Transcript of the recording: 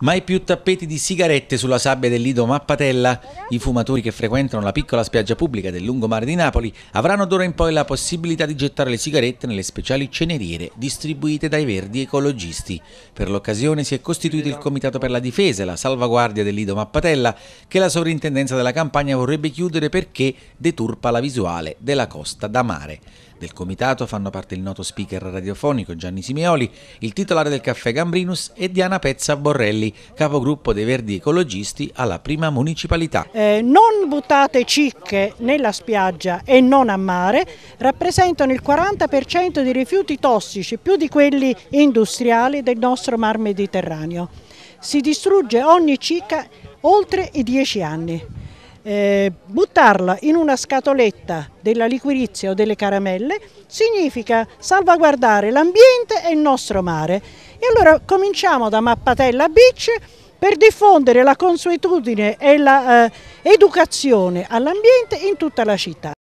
Mai più tappeti di sigarette sulla sabbia del Lido Mappatella. I fumatori che frequentano la piccola spiaggia pubblica del lungomare di Napoli avranno d'ora in poi la possibilità di gettare le sigarette nelle speciali ceneriere distribuite dai verdi ecologisti. Per l'occasione si è costituito il Comitato per la difesa e la salvaguardia del Lido Mappatella che la sovrintendenza della campagna vorrebbe chiudere perché deturpa la visuale della costa da mare. Del comitato fanno parte il noto speaker radiofonico Gianni Simeoli, il titolare del caffè Gambrinus e Diana Pezza Borrelli Castelli, capogruppo dei Verdi Ecologisti alla prima municipalità. Eh, non buttate cicche nella spiaggia e non a mare, rappresentano il 40% di rifiuti tossici, più di quelli industriali del nostro mar Mediterraneo. Si distrugge ogni cicca oltre i 10 anni eh, buttarla in una scatoletta della liquirizia o delle caramelle significa salvaguardare l'ambiente e il nostro mare. E allora cominciamo da Mappatella Beach per diffondere la consuetudine e l'educazione eh, all'ambiente in tutta la città.